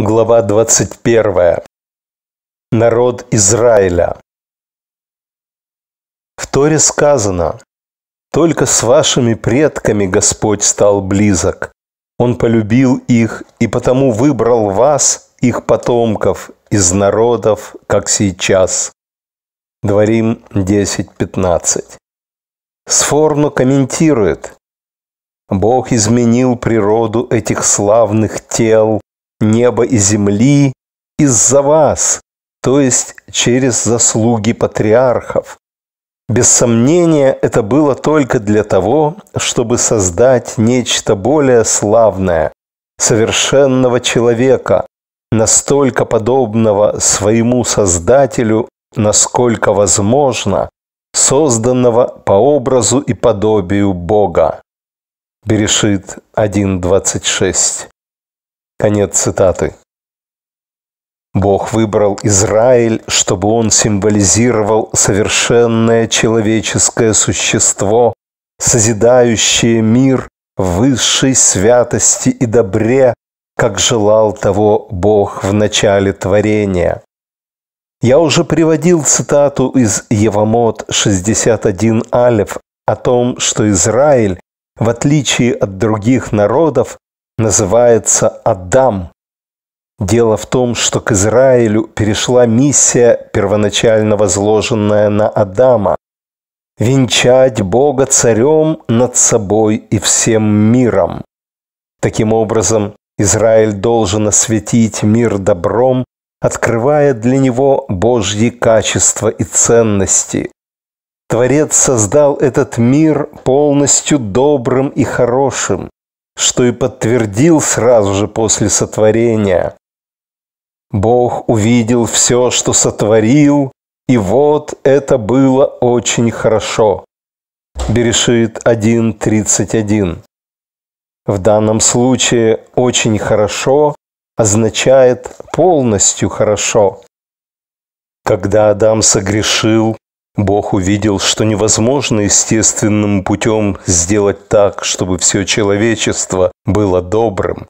Глава 21. Народ Израиля. В Торе сказано, «Только с вашими предками Господь стал близок. Он полюбил их и потому выбрал вас, их потомков, из народов, как сейчас». Дворим 10.15. Сформу комментирует, «Бог изменил природу этих славных тел, неба и земли из-за вас, то есть через заслуги патриархов. Без сомнения, это было только для того, чтобы создать нечто более славное, совершенного человека, настолько подобного своему Создателю, насколько возможно, созданного по образу и подобию Бога. Берешит 1.26 Конец цитаты. Бог выбрал Израиль, чтобы он символизировал совершенное человеческое существо, созидающее мир в высшей святости и добре, как желал того Бог в начале творения. Я уже приводил цитату из Евамот 61 Алев о том, что Израиль, в отличие от других народов, называется «Адам». Дело в том, что к Израилю перешла миссия, первоначально возложенная на Адама – венчать Бога царем над собой и всем миром. Таким образом, Израиль должен осветить мир добром, открывая для него Божьи качества и ценности. Творец создал этот мир полностью добрым и хорошим что и подтвердил сразу же после сотворения. Бог увидел все, что сотворил, и вот это было очень хорошо. Берешит 1.31. В данном случае «очень хорошо» означает «полностью хорошо». Когда Адам согрешил, Бог увидел, что невозможно естественным путем сделать так, чтобы все человечество было добрым.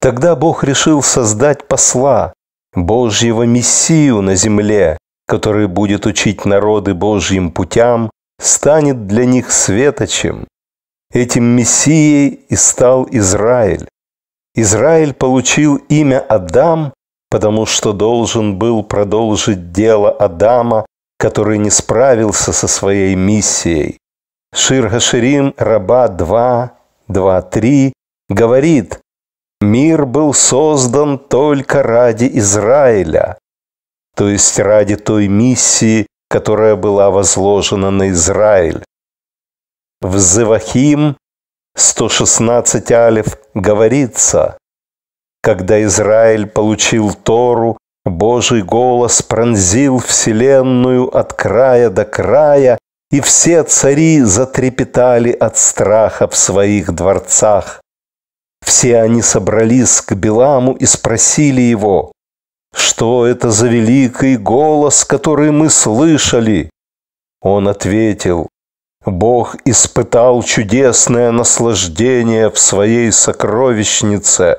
Тогда Бог решил создать посла, Божьего Мессию на земле, который будет учить народы Божьим путям, станет для них светочем. Этим Мессией и стал Израиль. Израиль получил имя Адам, потому что должен был продолжить дело Адама который не справился со своей миссией. Шир Гаширим, раба 2, 2, 3, говорит, «Мир был создан только ради Израиля», то есть ради той миссии, которая была возложена на Израиль. В Зевахим 116 алев говорится, когда Израиль получил Тору, Божий голос пронзил вселенную от края до края, и все цари затрепетали от страха в своих дворцах. Все они собрались к Беламу и спросили его, «Что это за великий голос, который мы слышали?» Он ответил, «Бог испытал чудесное наслаждение в своей сокровищнице,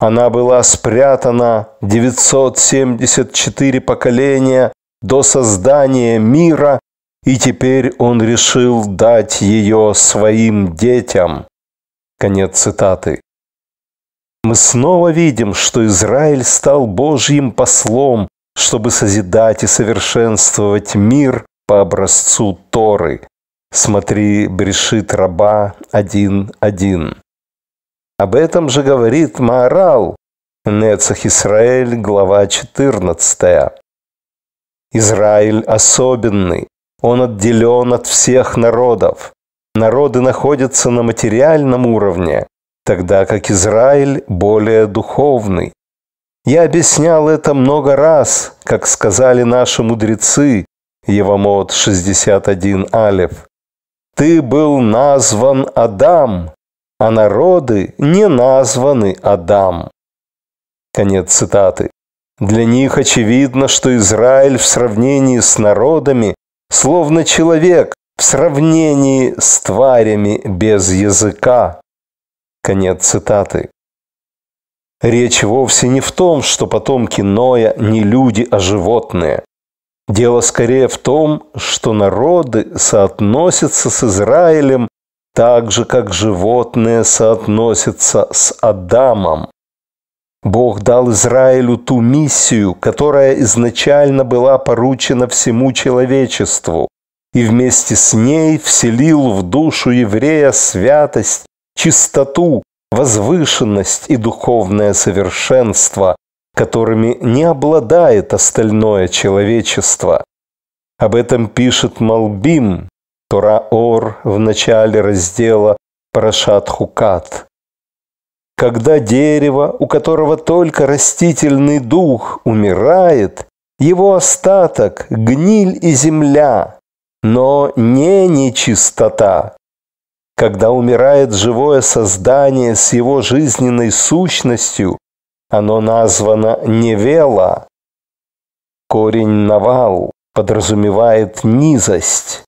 она была спрятана 974 поколения до создания мира, и теперь он решил дать ее своим детям. Конец цитаты. Мы снова видим, что Израиль стал Божьим послом, чтобы созидать и совершенствовать мир по образцу Торы. Смотри, Брешит раба 1.1. Об этом же говорит Маарал, Нецах Исраэль, глава 14. Израиль особенный, он отделен от всех народов. Народы находятся на материальном уровне, тогда как Израиль более духовный. Я объяснял это много раз, как сказали наши мудрецы, Евамот 61 Алев. Ты был назван Адам, а народы не названы Адам. Конец цитаты. Для них очевидно, что Израиль в сравнении с народами словно человек в сравнении с тварями без языка. Конец цитаты. Речь вовсе не в том, что потомки Ноя не люди, а животные. Дело скорее в том, что народы соотносятся с Израилем так же, как животное соотносится с Адамом. Бог дал Израилю ту миссию, которая изначально была поручена всему человечеству, и вместе с ней вселил в душу еврея святость, чистоту, возвышенность и духовное совершенство, которыми не обладает остальное человечество. Об этом пишет Малбим, Тураор в начале раздела Парашат Когда дерево, у которого только растительный дух, умирает, его остаток – гниль и земля, но не нечистота. Когда умирает живое создание с его жизненной сущностью, оно названо невела. Корень навал подразумевает низость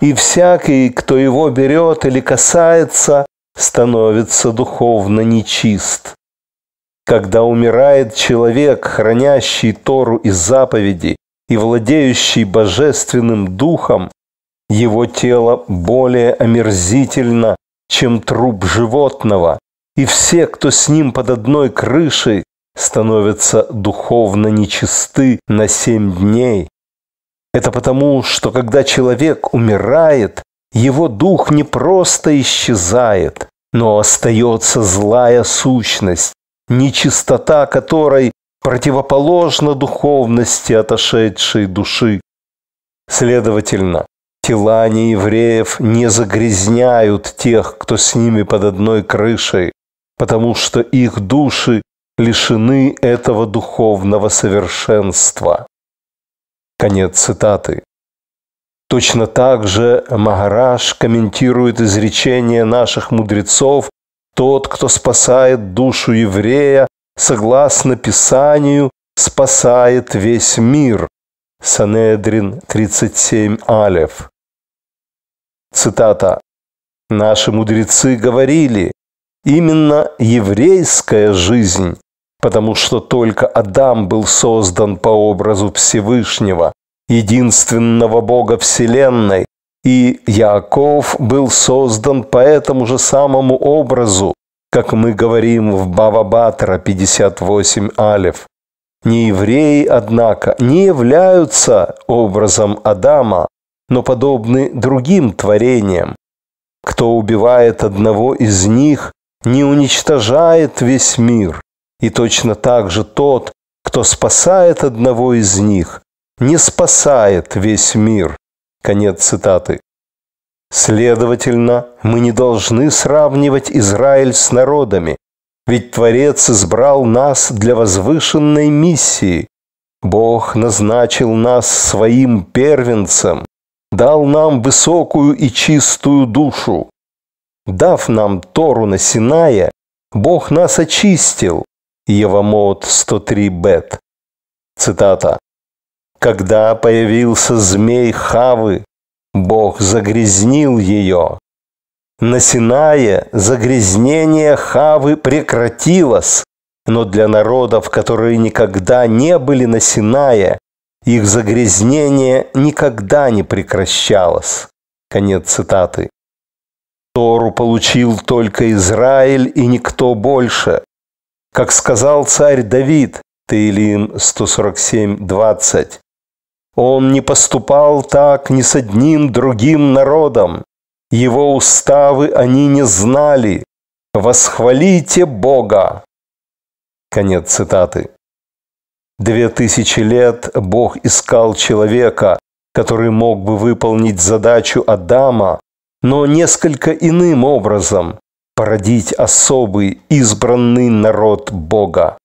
и всякий, кто его берет или касается, становится духовно нечист. Когда умирает человек, хранящий Тору и заповеди, и владеющий божественным духом, его тело более омерзительно, чем труп животного, и все, кто с ним под одной крышей, становятся духовно нечисты на семь дней, это потому, что когда человек умирает, его дух не просто исчезает, но остается злая сущность, нечистота которой противоположна духовности отошедшей души. Следовательно, тела неевреев не загрязняют тех, кто с ними под одной крышей, потому что их души лишены этого духовного совершенства. Конец цитаты. Точно так же Магараш комментирует изречение наших мудрецов «Тот, кто спасает душу еврея, согласно Писанию, спасает весь мир». Санедрин 37 Алев. Цитата. «Наши мудрецы говорили, именно еврейская жизнь потому что только Адам был создан по образу Всевышнего, единственного Бога Вселенной, и Яков был создан по этому же самому образу, как мы говорим в Бавабатра 58 алев. Неевреи, однако, не являются образом Адама, но подобны другим творениям. Кто убивает одного из них, не уничтожает весь мир, и точно так же тот, кто спасает одного из них, не спасает весь мир. Конец цитаты. Следовательно, мы не должны сравнивать Израиль с народами, ведь Творец избрал нас для возвышенной миссии. Бог назначил нас своим первенцем, дал нам высокую и чистую душу. Дав нам Тору на Синае, Бог нас очистил, Евамот 103 Бет. Цитата. «Когда появился змей Хавы, Бог загрязнил ее. На Синае загрязнение Хавы прекратилось, но для народов, которые никогда не были на Синае, их загрязнение никогда не прекращалось. Конец цитаты. Тору получил только Израиль и никто больше. Как сказал царь Давид, Таилим 147.20, «Он не поступал так ни с одним другим народом, его уставы они не знали, восхвалите Бога». Конец цитаты. Две тысячи лет Бог искал человека, который мог бы выполнить задачу Адама, но несколько иным образом, породить особый, избранный народ Бога.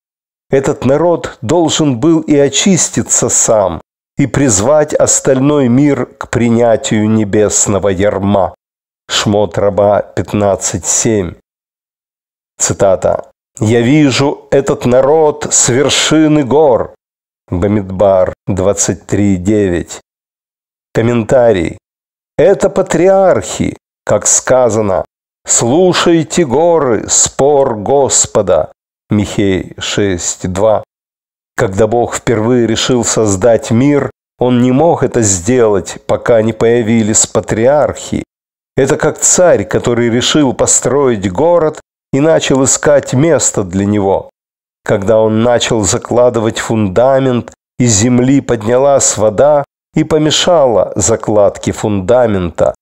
Этот народ должен был и очиститься сам, и призвать остальной мир к принятию небесного ярма. Шмот раба 15.7. Цитата. «Я вижу этот народ с вершины гор». Бамидбар 23.9. Комментарий. Это патриархи, как сказано, Слушайте горы, спор Господа. Михей 6.2. Когда Бог впервые решил создать мир, он не мог это сделать, пока не появились патриархи. Это как царь, который решил построить город и начал искать место для него. Когда он начал закладывать фундамент, из земли поднялась вода и помешала закладке фундамента.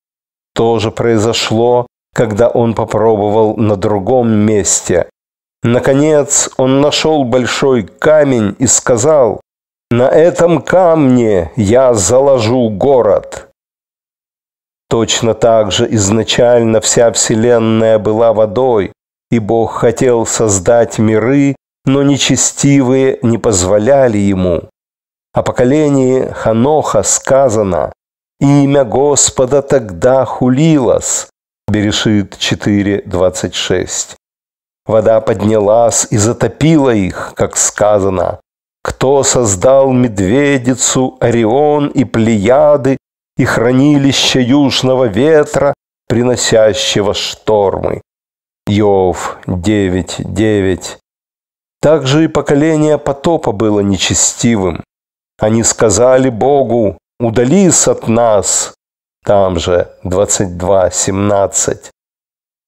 То же произошло когда он попробовал на другом месте. Наконец он нашел большой камень и сказал, «На этом камне я заложу город». Точно так же изначально вся Вселенная была водой, и Бог хотел создать миры, но нечестивые не позволяли ему. О поколении Ханоха сказано, «Имя Господа тогда хулилось, Берешит 4.26. Вода поднялась и затопила их, как сказано. Кто создал медведицу, Орион и Плеяды и хранилище южного ветра, приносящего штормы? Йов 9.9. Также и поколение потопа было нечестивым. Они сказали Богу, удались от нас, там же 22.17.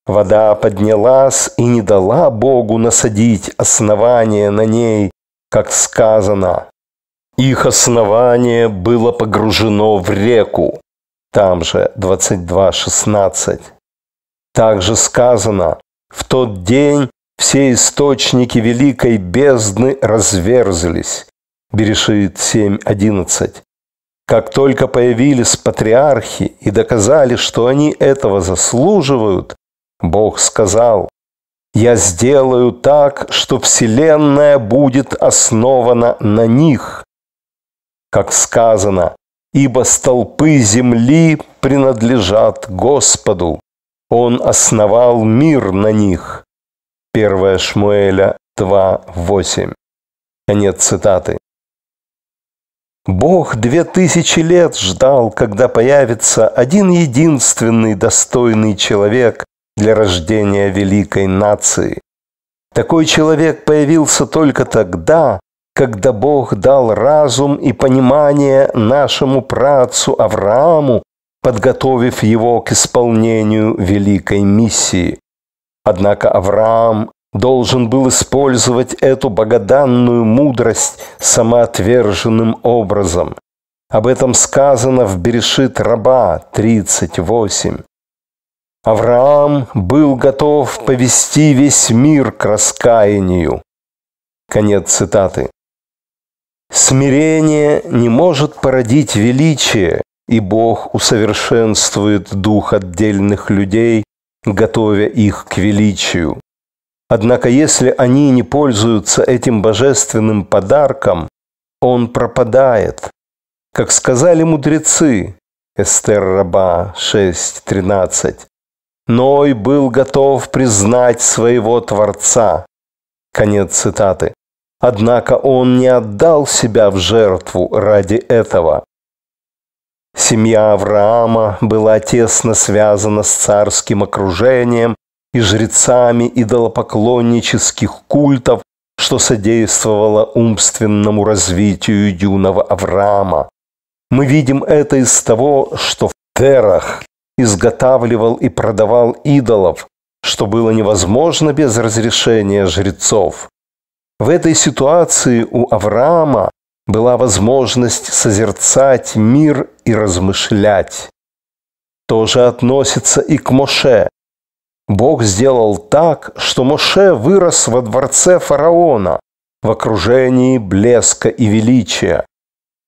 Вода поднялась и не дала Богу насадить основание на ней, как сказано. Их основание было погружено в реку, там же 22.16. Также сказано, в тот день все источники великой бездны разверзлись. Берешит 7.11. Как только появились патриархи и доказали, что они этого заслуживают, Бог сказал, «Я сделаю так, что Вселенная будет основана на них». Как сказано, «Ибо столпы земли принадлежат Господу, Он основал мир на них». 1 Шмуэля 2.8. Конец цитаты. Бог две тысячи лет ждал, когда появится один единственный достойный человек для рождения великой нации. Такой человек появился только тогда, когда Бог дал разум и понимание нашему працу Аврааму, подготовив его к исполнению великой миссии. Однако Авраам должен был использовать эту богоданную мудрость самоотверженным образом. Об этом сказано в Берешит Раба 38. Авраам был готов повести весь мир к раскаянию. Конец цитаты. Смирение не может породить величие, и Бог усовершенствует дух отдельных людей, готовя их к величию. Однако если они не пользуются этим божественным подарком, он пропадает. Как сказали мудрецы, Эстер Раба 6.13, Ной был готов признать своего Творца. Конец цитаты. Однако он не отдал себя в жертву ради этого. Семья Авраама была тесно связана с царским окружением и жрецами идолопоклоннических культов, что содействовало умственному развитию юного Авраама. Мы видим это из того, что в Терах изготавливал и продавал идолов, что было невозможно без разрешения жрецов. В этой ситуации у Авраама была возможность созерцать мир и размышлять. То же относится и к Моше, Бог сделал так, что Моше вырос во дворце фараона, в окружении блеска и величия.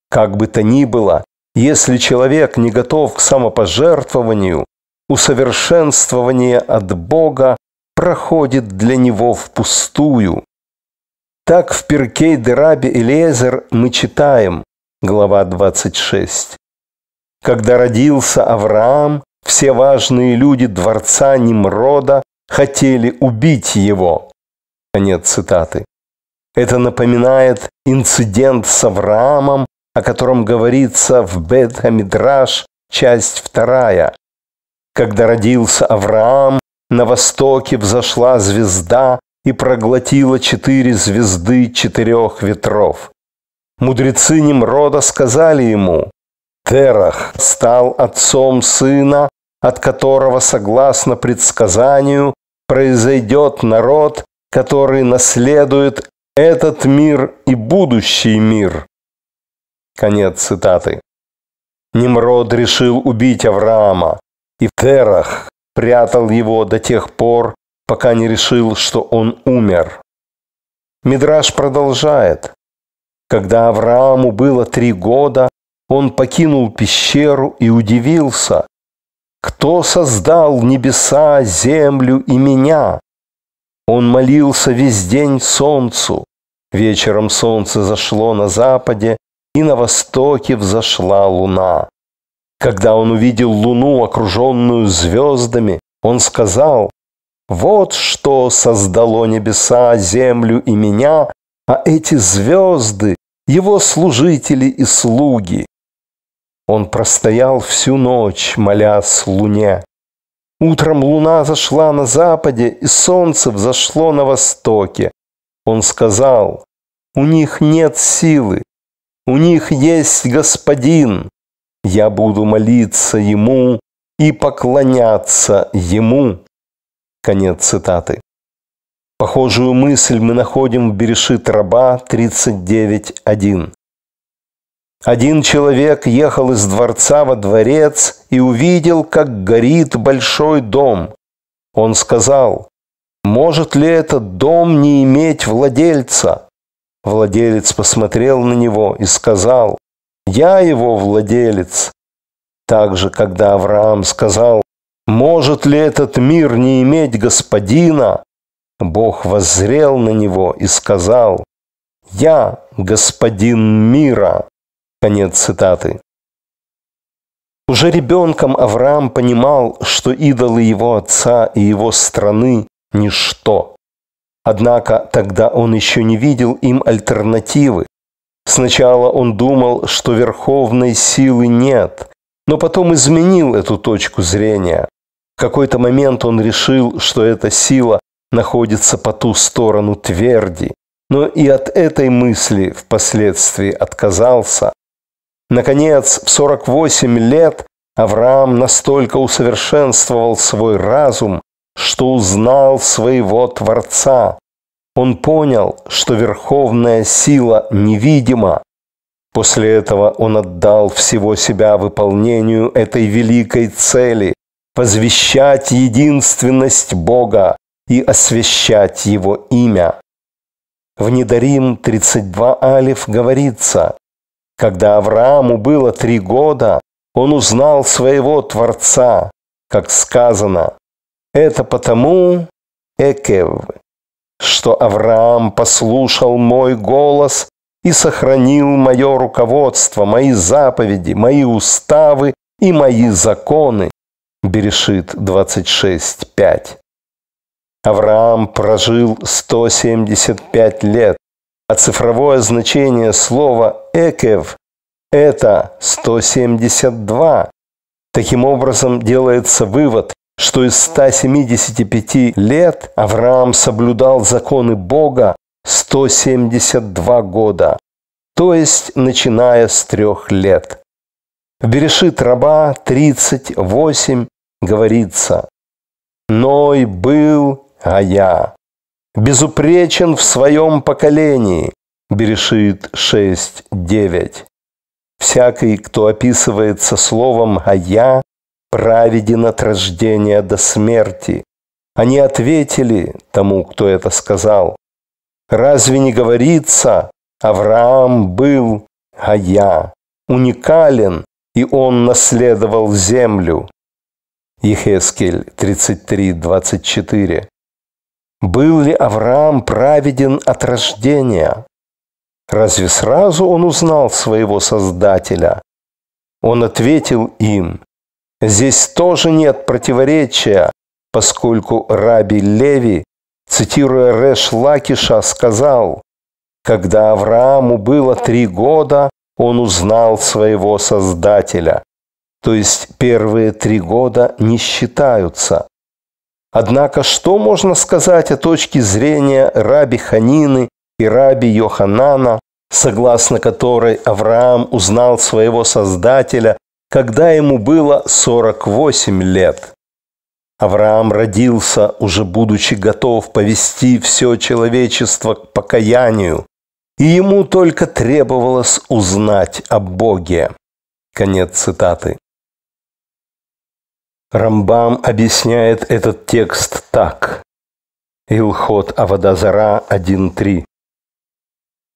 Как бы то ни было, если человек не готов к самопожертвованию, усовершенствование от Бога проходит для него впустую. Так в Перкей Дерабе Элиезер мы читаем, глава 26. Когда родился Авраам, все важные люди дворца Немрода хотели убить его. Конец цитаты. Это напоминает инцидент с Авраамом, о котором говорится в бет Хамидраш, часть вторая. Когда родился Авраам, на востоке взошла звезда и проглотила четыре звезды четырех ветров. Мудрецы Немрода сказали ему, Терах стал отцом сына, от которого, согласно предсказанию, произойдет народ, который наследует этот мир и будущий мир. Конец цитаты. Немрод решил убить Авраама, и Терах прятал его до тех пор, пока не решил, что он умер. Мидраш продолжает. Когда Аврааму было три года, он покинул пещеру и удивился. «Кто создал небеса, землю и меня?» Он молился весь день солнцу. Вечером солнце зашло на западе, и на востоке взошла луна. Когда он увидел луну, окруженную звездами, он сказал, «Вот что создало небеса, землю и меня, а эти звезды – его служители и слуги». Он простоял всю ночь, молясь луне. Утром луна зашла на западе, и солнце взошло на востоке. Он сказал, у них нет силы, у них есть Господин. Я буду молиться Ему и поклоняться Ему. Конец цитаты. Похожую мысль мы находим в Берешит Раба 39.1. Один человек ехал из дворца во дворец и увидел, как горит большой дом. Он сказал, может ли этот дом не иметь владельца? Владелец посмотрел на него и сказал, я его владелец. Также, когда Авраам сказал, может ли этот мир не иметь господина? Бог воззрел на него и сказал, я господин мира. Конец цитаты. Уже ребенком Авраам понимал, что идолы его отца и его страны – ничто. Однако тогда он еще не видел им альтернативы. Сначала он думал, что верховной силы нет, но потом изменил эту точку зрения. В какой-то момент он решил, что эта сила находится по ту сторону тверди, но и от этой мысли впоследствии отказался, Наконец, в 48 лет Авраам настолько усовершенствовал свой разум, что узнал своего Творца. Он понял, что верховная сила невидима. После этого он отдал всего себя выполнению этой великой цели – возвещать единственность Бога и освящать Его имя. В Недарим 32 Алиф говорится, когда Аврааму было три года, он узнал своего Творца, как сказано. Это потому, Экев, что Авраам послушал мой голос и сохранил мое руководство, мои заповеди, мои уставы и мои законы. Берешит 26.5. Авраам прожил 175 лет. А цифровое значение слова «экев» – это 172. Таким образом, делается вывод, что из 175 лет Авраам соблюдал законы Бога 172 года, то есть начиная с трех лет. В Берешит раба 38 говорится, «Ной был, а я, безупречен в своем поколении. Берешит 6.9. Всякий, кто описывается словом «а я», праведен от рождения до смерти. Они ответили тому, кто это сказал. Разве не говорится, Авраам был, а я уникален, и он наследовал землю. Ехескель 33:24. Был ли Авраам праведен от рождения? Разве сразу он узнал своего Создателя? Он ответил им, здесь тоже нет противоречия, поскольку раби Леви, цитируя Реш Лакиша, сказал, «Когда Аврааму было три года, он узнал своего Создателя». То есть первые три года не считаются. Однако, что можно сказать о точке зрения раби Ханины и раби Йоханана, согласно которой Авраам узнал своего Создателя, когда ему было 48 лет? Авраам родился, уже будучи готов повести все человечество к покаянию, и ему только требовалось узнать о Боге. Конец цитаты. Рамбам объясняет этот текст так. Илхот Авадазара 1.3.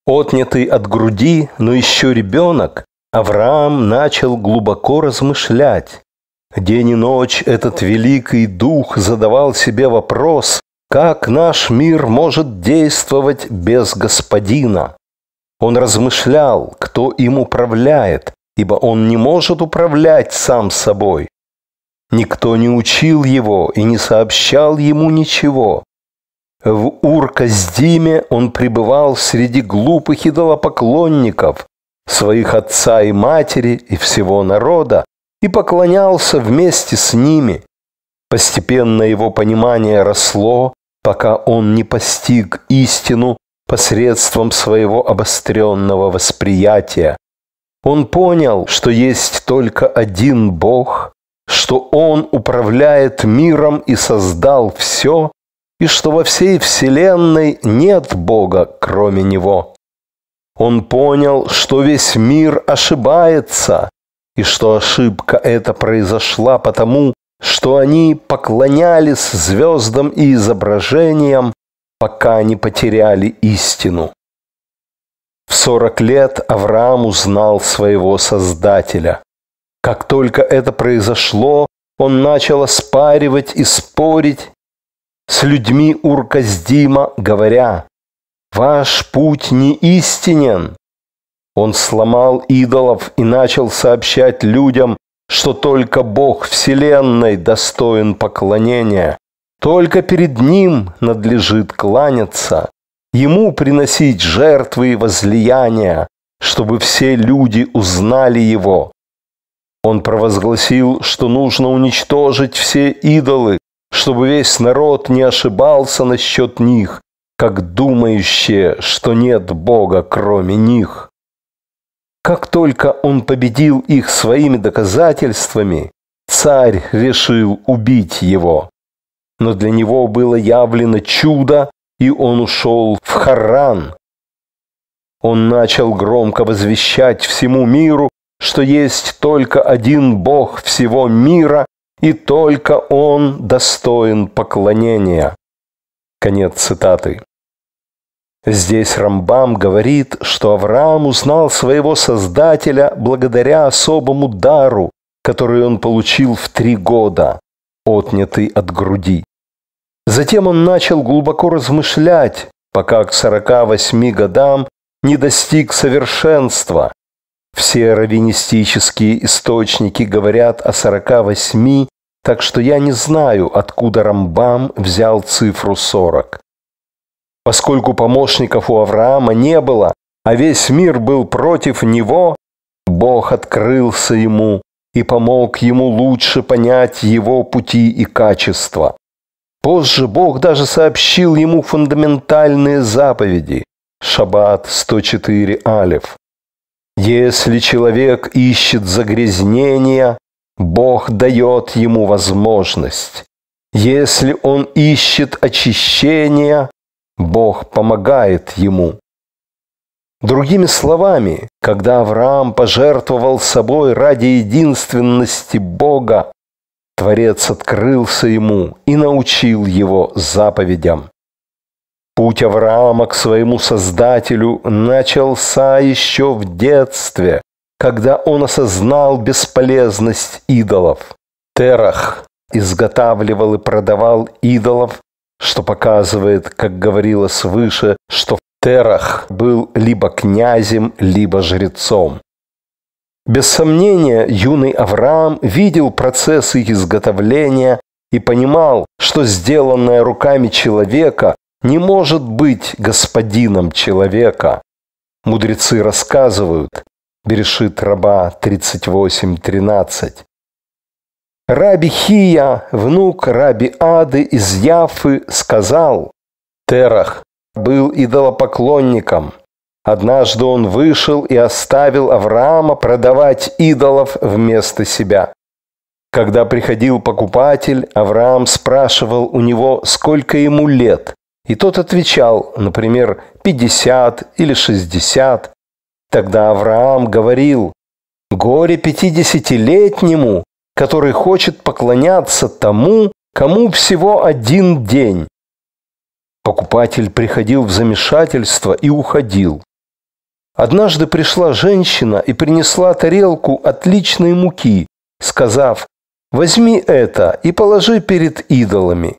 Отнятый от груди, но еще ребенок, Авраам начал глубоко размышлять. День и ночь этот великий дух задавал себе вопрос, как наш мир может действовать без господина. Он размышлял, кто им управляет, ибо он не может управлять сам собой. Никто не учил его и не сообщал ему ничего. В Урказдиме он пребывал среди глупых идолопоклонников, своих отца и матери и всего народа, и поклонялся вместе с ними. Постепенно его понимание росло, пока он не постиг истину посредством своего обостренного восприятия. Он понял, что есть только один Бог, что Он управляет миром и создал все, и что во всей Вселенной нет Бога, кроме Него. Он понял, что весь мир ошибается, и что ошибка эта произошла потому, что они поклонялись звездам и изображениям, пока не потеряли истину. В сорок лет Авраам узнал своего Создателя. Как только это произошло, он начал оспаривать и спорить с людьми Урказдима, говоря, «Ваш путь не истинен». Он сломал идолов и начал сообщать людям, что только Бог Вселенной достоин поклонения, только перед Ним надлежит кланяться, Ему приносить жертвы и возлияния, чтобы все люди узнали Его он провозгласил, что нужно уничтожить все идолы, чтобы весь народ не ошибался насчет них, как думающие, что нет Бога кроме них. Как только он победил их своими доказательствами, царь решил убить его. Но для него было явлено чудо, и он ушел в Харан. Он начал громко возвещать всему миру, что есть только один Бог всего мира, и только Он достоин поклонения. Конец цитаты. Здесь Рамбам говорит, что Авраам узнал своего Создателя благодаря особому дару, который он получил в три года, отнятый от груди. Затем он начал глубоко размышлять, пока к 48 годам не достиг совершенства, все раввинистические источники говорят о 48, так что я не знаю, откуда Рамбам взял цифру 40. Поскольку помощников у Авраама не было, а весь мир был против него, Бог открылся ему и помог ему лучше понять его пути и качества. Позже Бог даже сообщил ему фундаментальные заповеди. Шаббат 104 Алиф. Если человек ищет загрязнения, Бог дает ему возможность. Если он ищет очищения, Бог помогает ему. Другими словами, когда Авраам пожертвовал собой ради единственности Бога, Творец открылся ему и научил его заповедям. Путь Авраама к своему Создателю начался еще в детстве, когда он осознал бесполезность идолов. Терах изготавливал и продавал идолов, что показывает, как говорилось выше, что Терах был либо князем, либо жрецом. Без сомнения, юный Авраам видел процессы изготовления и понимал, что сделанное руками человека не может быть господином человека. Мудрецы рассказывают, Берешит раба 38.13. Раби Хия, внук раби Ады из Яфы, сказал, Терах был идолопоклонником. Однажды он вышел и оставил Авраама продавать идолов вместо себя. Когда приходил покупатель, Авраам спрашивал у него, сколько ему лет. И тот отвечал, например, 50 или 60. Тогда Авраам говорил, «Горе пятидесятилетнему, который хочет поклоняться тому, кому всего один день». Покупатель приходил в замешательство и уходил. Однажды пришла женщина и принесла тарелку отличной муки, сказав, «Возьми это и положи перед идолами».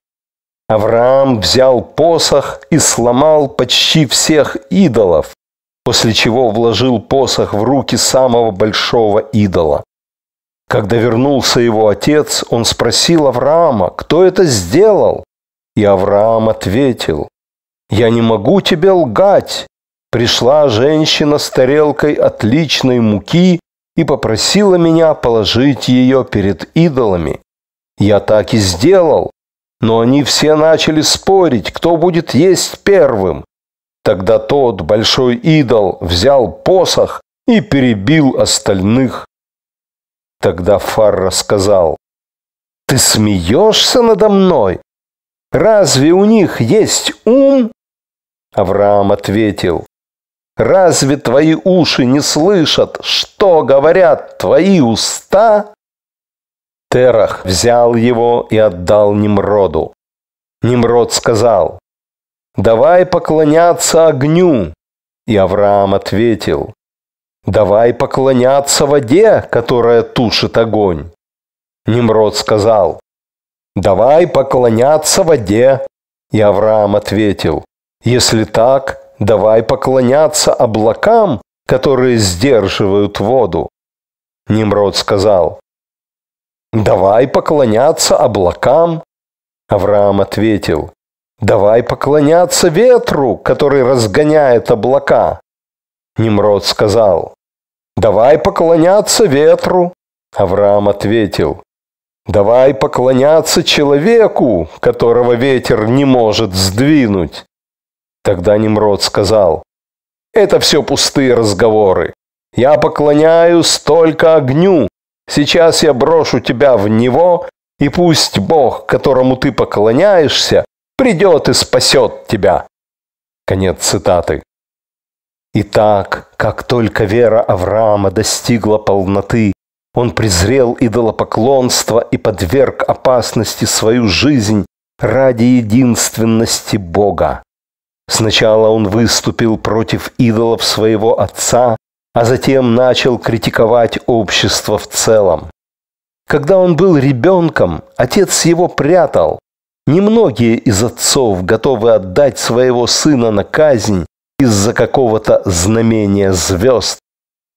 Авраам взял посох и сломал почти всех идолов, после чего вложил посох в руки самого большого идола. Когда вернулся его отец, он спросил Авраама, кто это сделал? И Авраам ответил, «Я не могу тебе лгать. Пришла женщина с тарелкой отличной муки и попросила меня положить ее перед идолами. Я так и сделал, но они все начали спорить, кто будет есть первым. Тогда тот большой идол взял посох и перебил остальных. Тогда Фарра рассказал: «Ты смеешься надо мной? Разве у них есть ум?» Авраам ответил, «Разве твои уши не слышат, что говорят твои уста?» Терах взял его и отдал Немроду. Немрод сказал, «Давай поклоняться огню!» И Авраам ответил, «Давай поклоняться воде, которая тушит огонь!» Немрод сказал, «Давай поклоняться воде!» И Авраам ответил, «Если так, давай поклоняться облакам, которые сдерживают воду!» Немрод сказал, давай поклоняться облакам. Авраам ответил, давай поклоняться ветру, который разгоняет облака. Немрод сказал, давай поклоняться ветру. Авраам ответил, давай поклоняться человеку, которого ветер не может сдвинуть. Тогда Немрод сказал, это все пустые разговоры. Я поклоняюсь только огню, Сейчас я брошу тебя в него, и пусть Бог, которому ты поклоняешься, придет и спасет тебя». Конец цитаты. Итак, как только вера Авраама достигла полноты, он презрел идолопоклонство и подверг опасности свою жизнь ради единственности Бога. Сначала он выступил против идолов своего отца, а затем начал критиковать общество в целом. Когда он был ребенком, отец его прятал. Немногие из отцов готовы отдать своего сына на казнь из-за какого-то знамения звезд.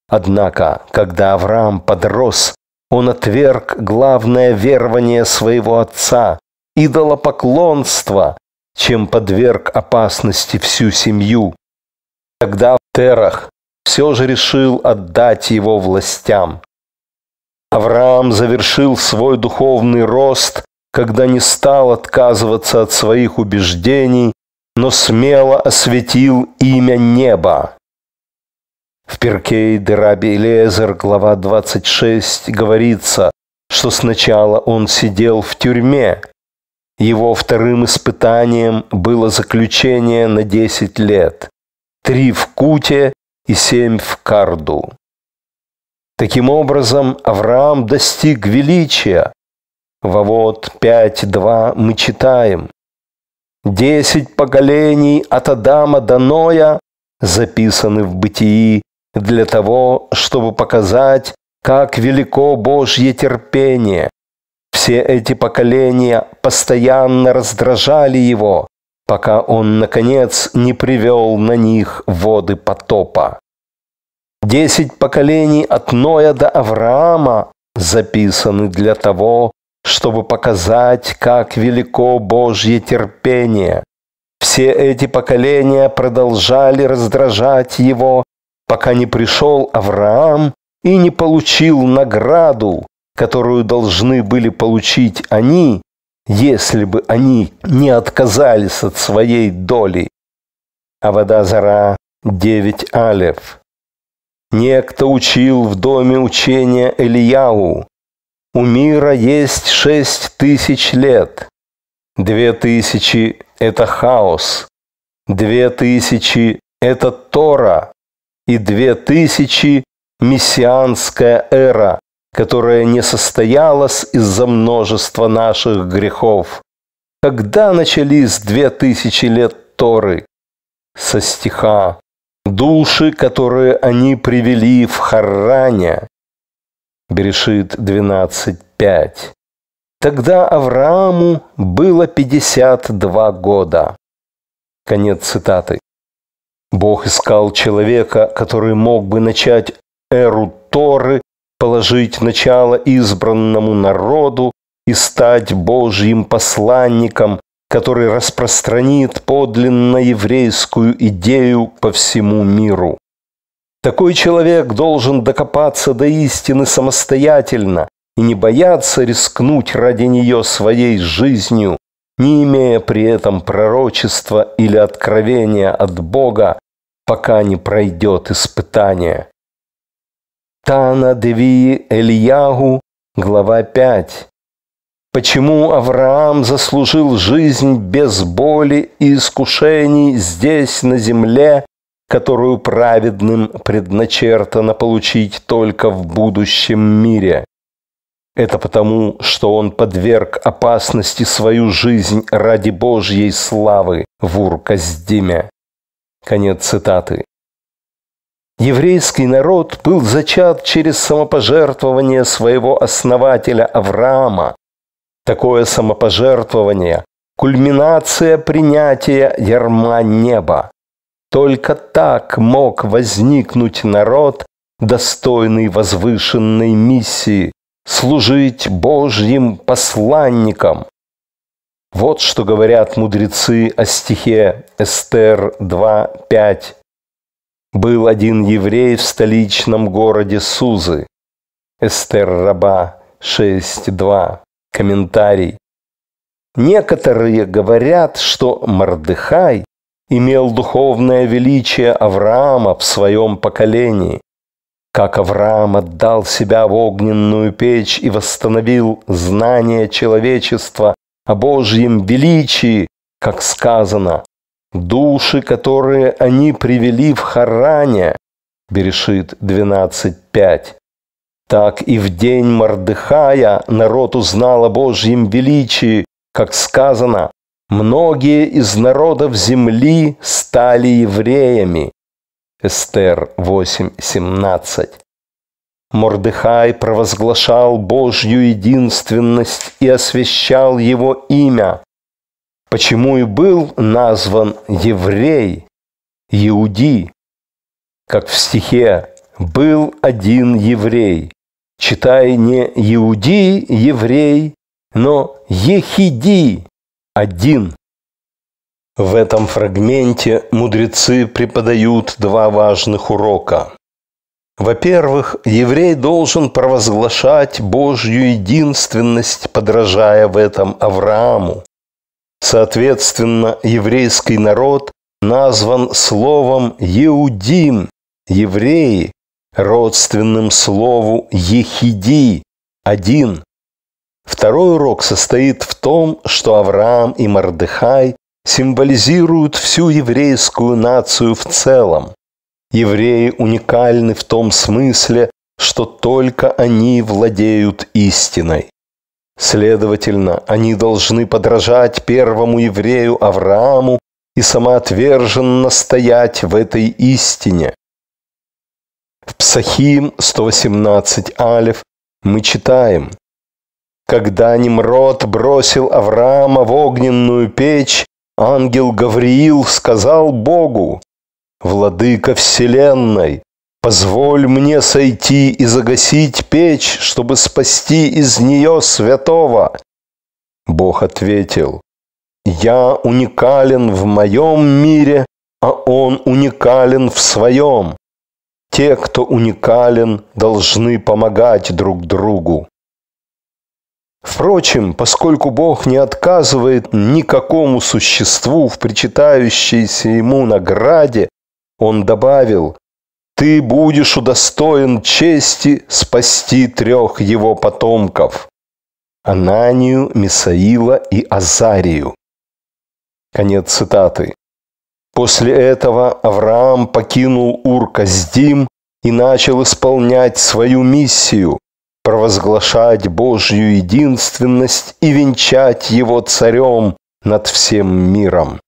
Однако, когда Авраам подрос, он отверг главное верование своего отца, идолопоклонство, чем подверг опасности всю семью. Тогда в Терах все же решил отдать его властям. Авраам завершил свой духовный рост, когда не стал отказываться от своих убеждений, но смело осветил имя неба. В Перкей Дераби Элезер, глава 26, говорится, что сначала он сидел в тюрьме. Его вторым испытанием было заключение на 10 лет. Три в Куте и семь в Карду. Таким образом, Авраам достиг величия. Вавод 5.2 мы читаем. Десять поколений от Адама до Ноя записаны в бытии для того, чтобы показать, как велико Божье терпение. Все эти поколения постоянно раздражали его, пока он, наконец, не привел на них воды потопа. Десять поколений от Ноя до Авраама записаны для того, чтобы показать, как велико Божье терпение. Все эти поколения продолжали раздражать его, пока не пришел Авраам и не получил награду, которую должны были получить они, если бы они не отказались от своей доли. А вода зара девять алев. Некто учил в доме учения Элияу. У мира есть шесть тысяч лет. Две тысячи – это хаос. Две тысячи – это Тора. И две тысячи – мессианская эра, которое не состоялось из-за множества наших грехов. Когда начались две тысячи лет Торы? Со стиха. Души, которые они привели в Харране. Берешит 12.5. Тогда Аврааму было 52 года. Конец цитаты. Бог искал человека, который мог бы начать эру Торы положить начало избранному народу и стать Божьим посланником, который распространит подлинно еврейскую идею по всему миру. Такой человек должен докопаться до истины самостоятельно и не бояться рискнуть ради нее своей жизнью, не имея при этом пророчества или откровения от Бога, пока не пройдет испытание. Тана Деви Эльягу, глава 5. Почему Авраам заслужил жизнь без боли и искушений здесь, на земле, которую праведным предначертано получить только в будущем мире? Это потому, что он подверг опасности свою жизнь ради Божьей славы в Урказдиме. Конец цитаты. Еврейский народ был зачат через самопожертвование своего основателя Авраама. Такое самопожертвование – кульминация принятия ярма неба. Только так мог возникнуть народ, достойный возвышенной миссии – служить Божьим посланникам. Вот что говорят мудрецы о стихе Эстер 2, 5 был один еврей в столичном городе Сузы. Эстер Раба 6.2. Комментарий. Некоторые говорят, что Мордыхай имел духовное величие Авраама в своем поколении. Как Авраам отдал себя в огненную печь и восстановил знание человечества о Божьем величии, как сказано, Души, которые они привели в Харане, Берешит 12.5. Так и в день Мордыхая народ узнал о Божьем величии, как сказано, многие из народов земли стали евреями. Эстер 8.17. Мордыхай провозглашал Божью единственность и освящал его имя почему и был назван еврей, иуди, как в стихе «Был один еврей», читай не «Иуди, еврей», но «Ехиди, один». В этом фрагменте мудрецы преподают два важных урока. Во-первых, еврей должен провозглашать Божью единственность, подражая в этом Аврааму. Соответственно, еврейский народ назван словом «еудим» – «евреи», родственным слову «ехиди» – «один». Второй урок состоит в том, что Авраам и Мардыхай символизируют всю еврейскую нацию в целом. Евреи уникальны в том смысле, что только они владеют истиной. Следовательно, они должны подражать первому еврею Аврааму и самоотверженно стоять в этой истине. В Псахим 118 алев мы читаем «Когда Немрод бросил Авраама в огненную печь, ангел Гавриил сказал Богу, «Владыка Вселенной, Позволь мне сойти и загасить печь, чтобы спасти из нее святого. Бог ответил, я уникален в моем мире, а он уникален в своем. Те, кто уникален, должны помогать друг другу. Впрочем, поскольку Бог не отказывает никакому существу в причитающейся ему награде, он добавил, ты будешь удостоен чести спасти трех его потомков – Ананию, Мисаила и Азарию. Конец цитаты. После этого Авраам покинул Ур-Каздим и начал исполнять свою миссию – провозглашать Божью единственность и венчать его царем над всем миром.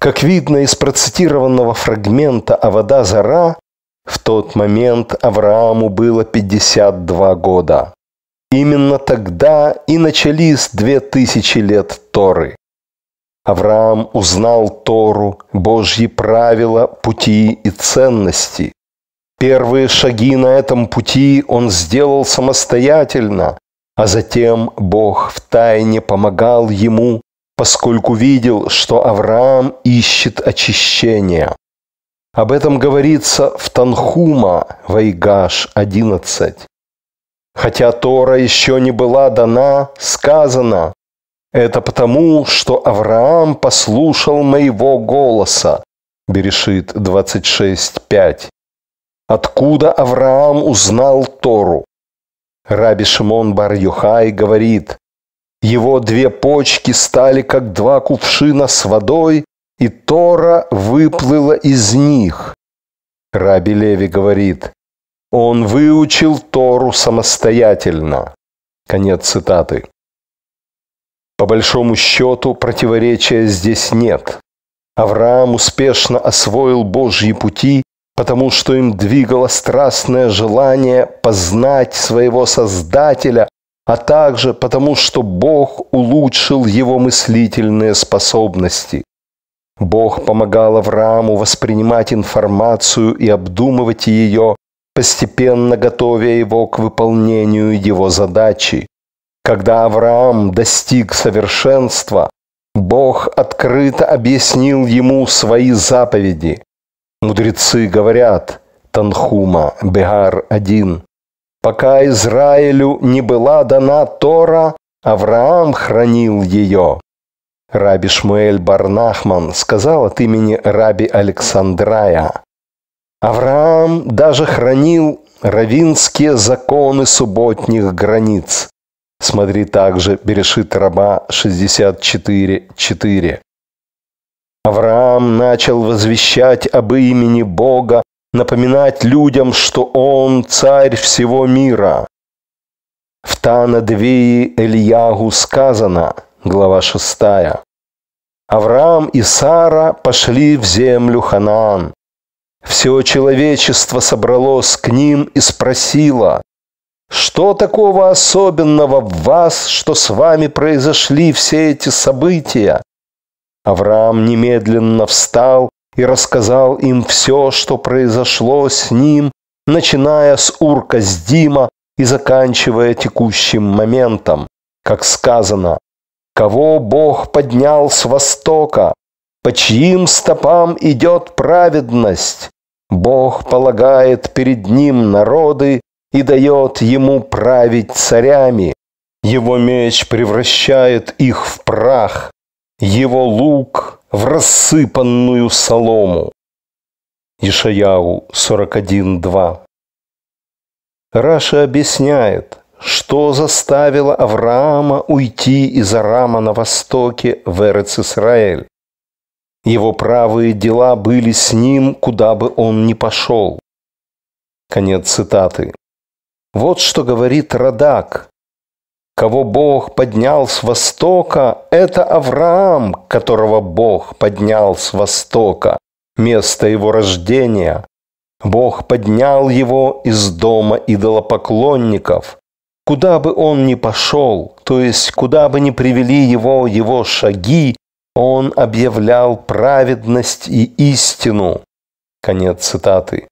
Как видно из процитированного фрагмента «Авода Зара», в тот момент Аврааму было 52 года. Именно тогда и начались две тысячи лет Торы. Авраам узнал Тору, Божьи правила, пути и ценности. Первые шаги на этом пути он сделал самостоятельно, а затем Бог в тайне помогал ему поскольку видел, что Авраам ищет очищения. Об этом говорится в Танхума, Вайгаш 11. Хотя Тора еще не была дана, сказано, это потому, что Авраам послушал моего голоса. Берешит 26.5. Откуда Авраам узнал Тору? Раби Шимон Бар-Юхай говорит, его две почки стали как два кувшина с водой, и Тора выплыла из них. Раби Леви говорит, он выучил Тору самостоятельно. Конец цитаты. По большому счету противоречия здесь нет. Авраам успешно освоил Божьи пути, потому что им двигало страстное желание познать своего Создателя а также потому, что Бог улучшил его мыслительные способности. Бог помогал Аврааму воспринимать информацию и обдумывать ее, постепенно готовя его к выполнению его задачи. Когда Авраам достиг совершенства, Бог открыто объяснил ему свои заповеди. Мудрецы говорят, Танхума, Бегар 1, Пока Израилю не была дана Тора, Авраам хранил ее. Раби Шмуэль Барнахман сказал от имени раби Александрая, Авраам даже хранил равинские законы субботних границ. Смотри также Берешит Раба 64.4. Авраам начал возвещать об имени Бога напоминать людям, что он царь всего мира. В Танадвии Эльягу сказано, глава 6. Авраам и Сара пошли в землю Ханаан. Все человечество собралось к ним и спросило, что такого особенного в вас, что с вами произошли все эти события? Авраам немедленно встал и рассказал им все, что произошло с ним, начиная с урка с Дима и заканчивая текущим моментом, как сказано, «Кого Бог поднял с востока, по чьим стопам идет праведность, Бог полагает перед ним народы и дает ему править царями. Его меч превращает их в прах, его лук в рассыпанную солому. Ишаяу 41.2 Раша объясняет, что заставило Авраама уйти из Арама на востоке в Эрец-Исраэль. Его правые дела были с ним, куда бы он ни пошел. Конец цитаты. Вот что говорит Радак. Кого Бог поднял с востока, это Авраам, которого Бог поднял с востока, место его рождения. Бог поднял его из дома идолопоклонников. Куда бы он ни пошел, то есть куда бы ни привели его его шаги, он объявлял праведность и истину. Конец цитаты.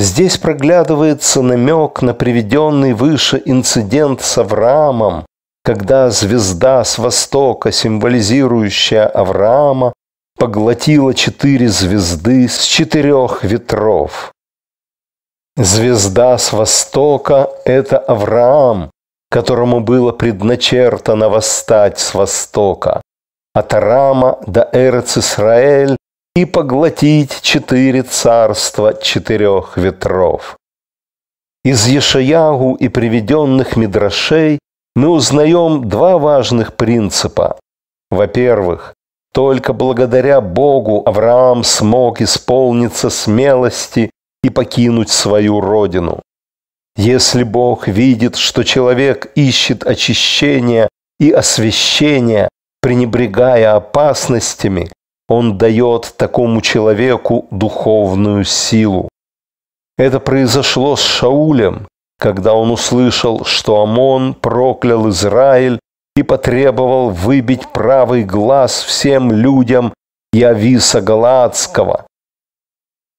Здесь проглядывается намек на приведенный выше инцидент с Авраамом, когда звезда с востока, символизирующая Авраама, поглотила четыре звезды с четырех ветров. Звезда с востока – это Авраам, которому было предначертано восстать с востока. От Арама до Эрец Исраэль и поглотить четыре царства четырех ветров. Из Ешаягу и приведенных Мидрашей мы узнаем два важных принципа. Во-первых, только благодаря Богу Авраам смог исполниться смелости и покинуть свою родину. Если Бог видит, что человек ищет очищения и освящения, пренебрегая опасностями, он дает такому человеку духовную силу. Это произошло с Шаулем, когда он услышал, что Амон проклял Израиль и потребовал выбить правый глаз всем людям Явиса Галаадского.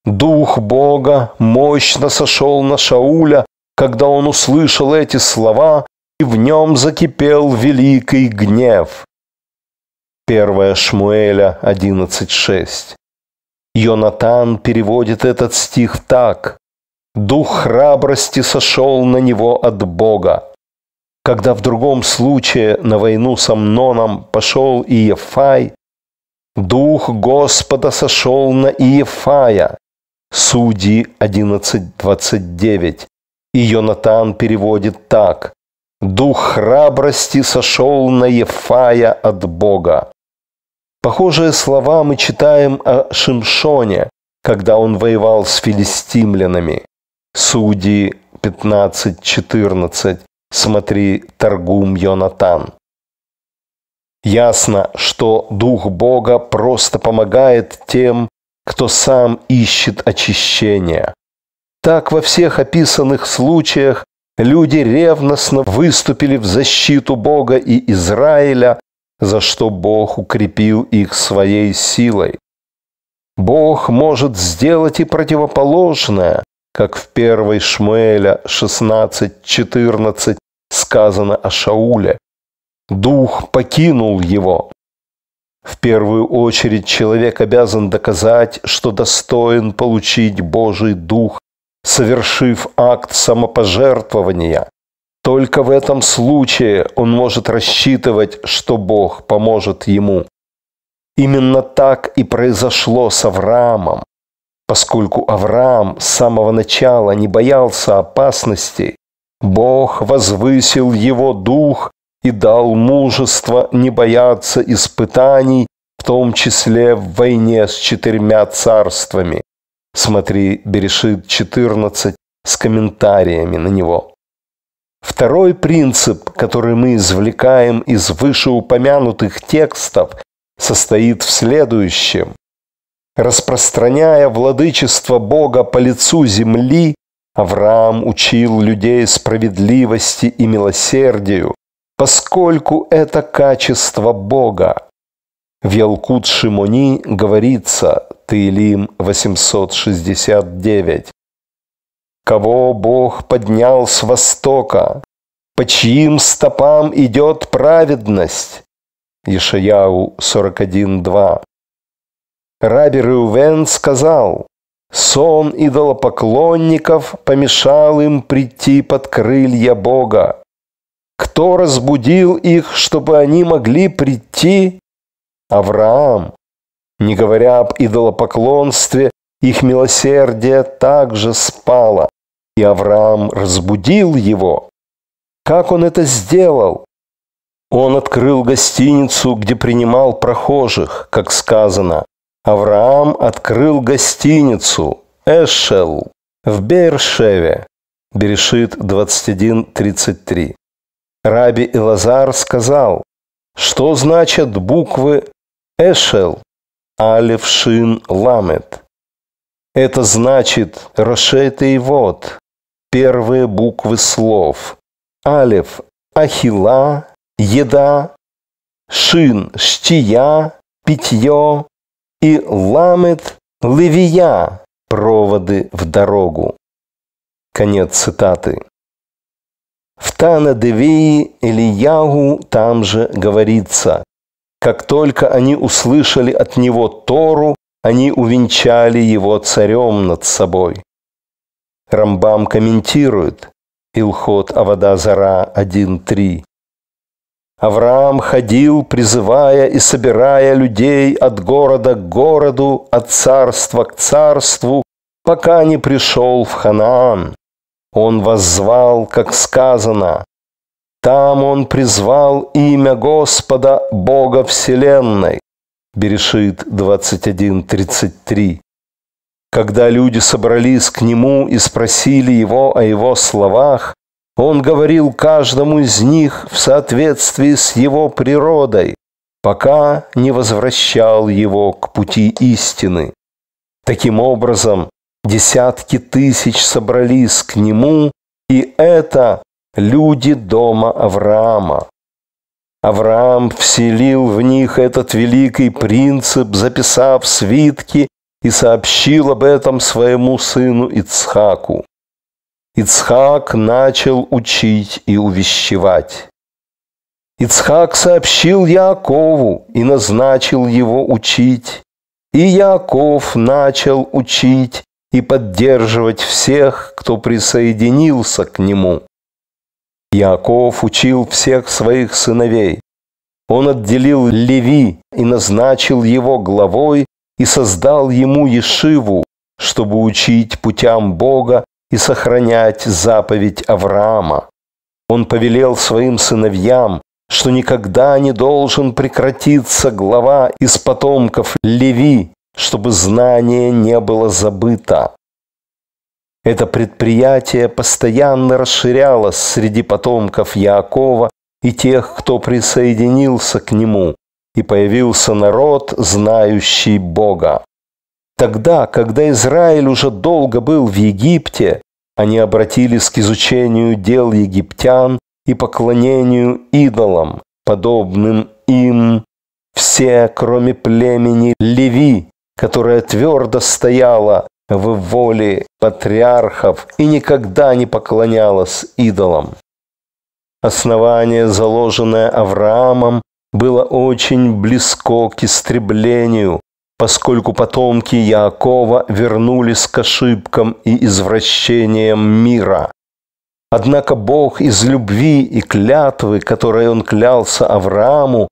Дух Бога мощно сошел на Шауля, когда он услышал эти слова, и в нем закипел великий гнев. 1 Шмуэля 11.6. Йонатан переводит этот стих так. «Дух храбрости сошел на него от Бога». Когда в другом случае на войну с Амноном пошел Иефай, «Дух Господа сошел на Иефая». Судьи 11.29. И Йонатан переводит так. «Дух храбрости сошел на Ефая от Бога». Похожие слова мы читаем о Шимшоне, когда он воевал с филистимлянами. Судьи 15.14. Смотри Торгум Йонатан. Ясно, что Дух Бога просто помогает тем, кто сам ищет очищения. Так во всех описанных случаях люди ревностно выступили в защиту Бога и Израиля, за что Бог укрепил их своей силой. Бог может сделать и противоположное, как в 1 Шмуэля 16.14 сказано о Шауле. Дух покинул его. В первую очередь человек обязан доказать, что достоин получить Божий Дух, совершив акт самопожертвования, только в этом случае он может рассчитывать, что Бог поможет ему. Именно так и произошло с Авраамом. Поскольку Авраам с самого начала не боялся опасности, Бог возвысил его дух и дал мужество не бояться испытаний, в том числе в войне с четырьмя царствами. Смотри Берешит 14 с комментариями на него. Второй принцип, который мы извлекаем из вышеупомянутых текстов, состоит в следующем. Распространяя владычество Бога по лицу земли, Авраам учил людей справедливости и милосердию, поскольку это качество Бога. В Ялкут Шимони говорится, Таилим 869, кого Бог поднял с востока, по чьим стопам идет праведность. Ешаяу 41.2 Раби Рювен сказал, сон идолопоклонников помешал им прийти под крылья Бога. Кто разбудил их, чтобы они могли прийти? Авраам. Не говоря об идолопоклонстве, их милосердие также спало и Авраам разбудил его. Как он это сделал? Он открыл гостиницу, где принимал прохожих, как сказано. Авраам открыл гостиницу Эшел в Бейершеве. Берешит 21.33. Раби Илазар сказал, что значат буквы Эшел, Алевшин Ламет. Это значит «Рошет вод первые буквы слов. Алев – ахила, еда, шин – штия, питье и ламет – левия, проводы в дорогу. Конец цитаты. В Тана-Девии Ильягу там же говорится, как только они услышали от него Тору, они увенчали его царем над собой. Рамбам комментирует Илхот Авада Зара 1.3. Авраам ходил, призывая и собирая людей от города к городу, от царства к царству, пока не пришел в Ханаан. Он воззвал, как сказано, там он призвал имя Господа, Бога Вселенной. Берешит 21.33. Когда люди собрались к нему и спросили его о его словах, он говорил каждому из них в соответствии с его природой, пока не возвращал его к пути истины. Таким образом, десятки тысяч собрались к нему, и это люди дома Авраама. Авраам вселил в них этот великий принцип, записав свитки и сообщил об этом своему сыну Ицхаку. Ицхак начал учить и увещевать. Ицхак сообщил Якову и назначил его учить. И Яков начал учить и поддерживать всех, кто присоединился к нему. Яков учил всех своих сыновей. Он отделил Леви и назначил его главой и создал ему Ешиву, чтобы учить путям Бога и сохранять заповедь Авраама. Он повелел своим сыновьям, что никогда не должен прекратиться глава из потомков Леви, чтобы знание не было забыто. Это предприятие постоянно расширялось среди потомков Яакова и тех, кто присоединился к нему, и появился народ, знающий Бога. Тогда, когда Израиль уже долго был в Египте, они обратились к изучению дел египтян и поклонению идолам, подобным им все, кроме племени Леви, которая твердо стояла в воле патриархов и никогда не поклонялась идолам. Основание, заложенное Авраамом, было очень близко к истреблению, поскольку потомки Яакова вернулись к ошибкам и извращениям мира. Однако Бог из любви и клятвы, которой он клялся Аврааму,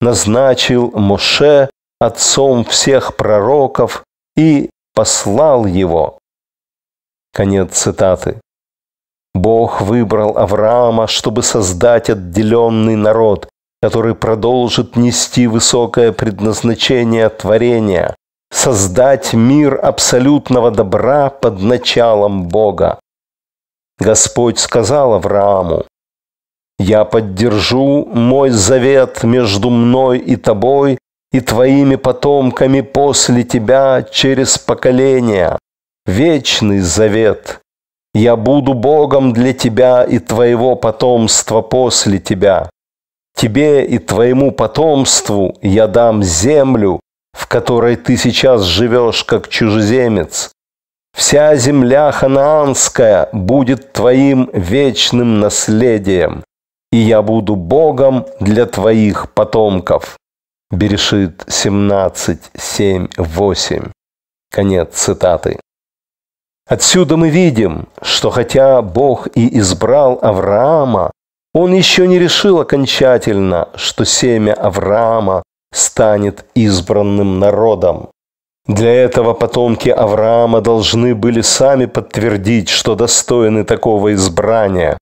назначил Моше отцом всех пророков и послал его. Конец цитаты. Бог выбрал Авраама, чтобы создать отделенный народ, который продолжит нести высокое предназначение творения – создать мир абсолютного добра под началом Бога. Господь сказал Аврааму, «Я поддержу мой завет между мной и тобой и твоими потомками после тебя через поколения, вечный завет. Я буду Богом для тебя и твоего потомства после тебя» Тебе и твоему потомству я дам землю, в которой ты сейчас живешь как чужеземец. Вся земля ханаанская будет твоим вечным наследием, и я буду Богом для твоих потомков. Берешит 17, 7, 8. Конец цитаты. Отсюда мы видим, что хотя Бог и избрал Авраама, он еще не решил окончательно, что семя Авраама станет избранным народом. Для этого потомки Авраама должны были сами подтвердить, что достойны такого избрания.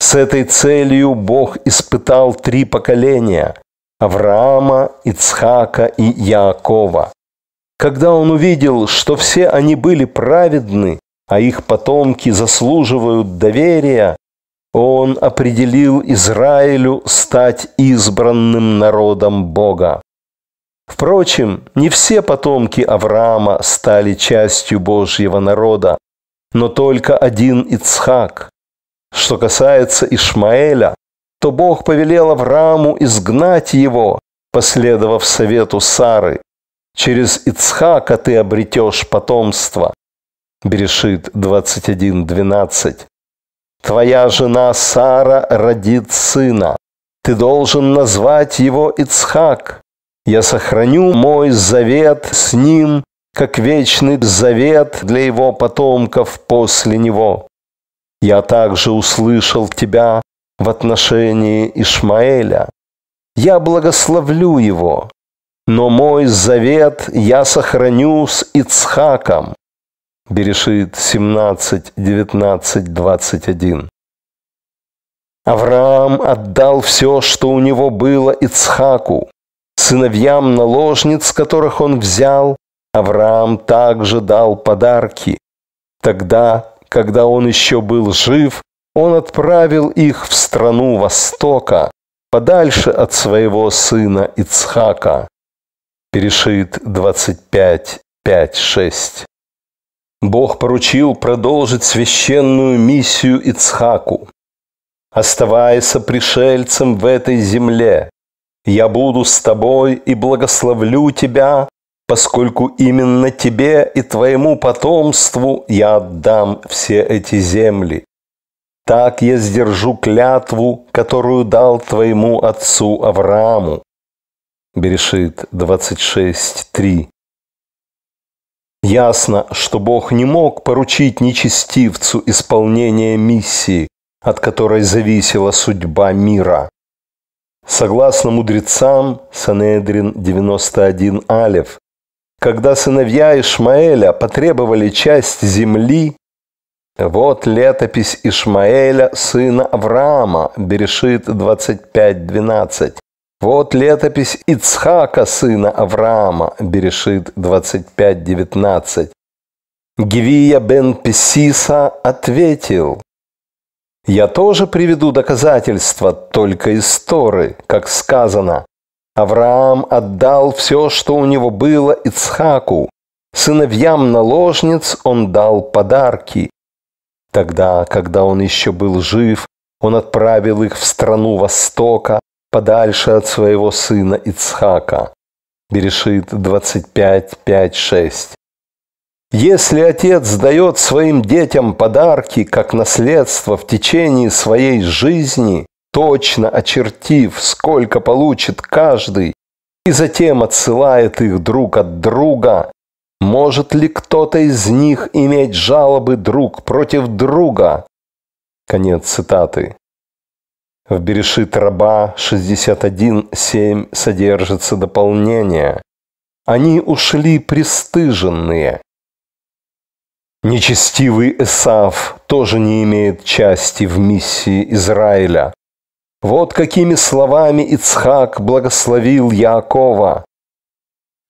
С этой целью Бог испытал три поколения – Авраама, Ицхака и Яакова. Когда он увидел, что все они были праведны, а их потомки заслуживают доверия, он определил Израилю стать избранным народом Бога. Впрочем, не все потомки Авраама стали частью Божьего народа, но только один Ицхак. Что касается Ишмаэля, то Бог повелел Аврааму изгнать его, последовав совету Сары. Через Ицхака ты обретешь потомство. Берешит 21.12. Твоя жена Сара родит сына. Ты должен назвать его Ицхак. Я сохраню мой завет с ним, как вечный завет для его потомков после него. Я также услышал тебя в отношении Ишмаэля. Я благословлю его, но мой завет я сохраню с Ицхаком. Берешит 17, 19, 21. Авраам отдал все, что у него было Ицхаку. Сыновьям наложниц, которых он взял, Авраам также дал подарки. Тогда, когда он еще был жив, он отправил их в страну Востока, подальше от своего сына Ицхака. Перешит 25, 5, 6. Бог поручил продолжить священную миссию Ицхаку. Оставайся пришельцем в этой земле. Я буду с тобой и благословлю тебя, поскольку именно тебе и твоему потомству я отдам все эти земли. Так я сдержу клятву, которую дал твоему отцу Аврааму. Берешит 26.3. Ясно, что Бог не мог поручить нечестивцу исполнение миссии, от которой зависела судьба мира. Согласно мудрецам, Санедрин 91 Алев, когда сыновья Ишмаэля потребовали часть земли, вот летопись Ишмаэля, сына Авраама, Берешит 25.12. Вот летопись Ицхака, сына Авраама, Берешит 25.19. Гивия бен Песиса ответил, «Я тоже приведу доказательства только из Торы, как сказано. Авраам отдал все, что у него было Ицхаку. Сыновьям наложниц он дал подарки. Тогда, когда он еще был жив, он отправил их в страну Востока, подальше от своего сына Ицхака. Берешит 25.5.6. Если отец дает своим детям подарки как наследство в течение своей жизни, точно очертив, сколько получит каждый, и затем отсылает их друг от друга, может ли кто-то из них иметь жалобы друг против друга? Конец цитаты. В Берешит Раба 61.7 содержится дополнение. Они ушли пристыженные. Нечестивый Эсав тоже не имеет части в миссии Израиля. Вот какими словами Ицхак благословил Яакова.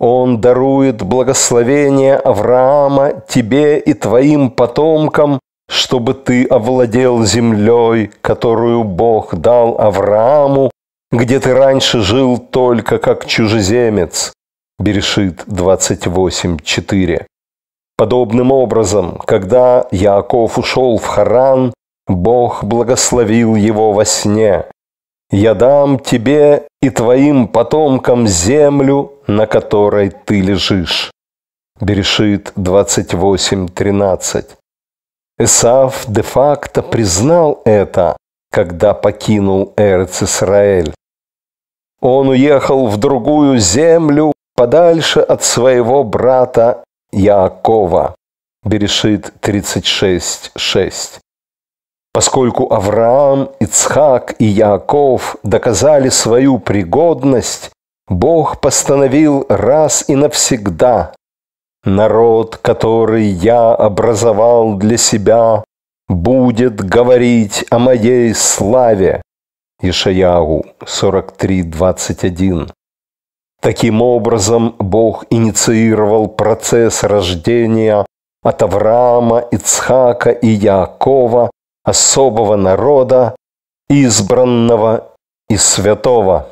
Он дарует благословение Авраама тебе и твоим потомкам чтобы ты овладел землей, которую Бог дал Аврааму, где ты раньше жил только как чужеземец. Берешит 28.4. Подобным образом, когда Яаков ушел в Харан, Бог благословил его во сне. «Я дам тебе и твоим потомкам землю, на которой ты лежишь». Берешит 28.13. Исаав де-факто признал это, когда покинул Эрц-Исраэль. Он уехал в другую землю, подальше от своего брата Яакова. Берешит 36.6. Поскольку Авраам, Ицхак и Яаков доказали свою пригодность, Бог постановил раз и навсегда Народ, который я образовал для себя, будет говорить о моей славе. Ишаяу 43.21 Таким образом, Бог инициировал процесс рождения от Авраама, Ицхака и Якова, особого народа, избранного и святого.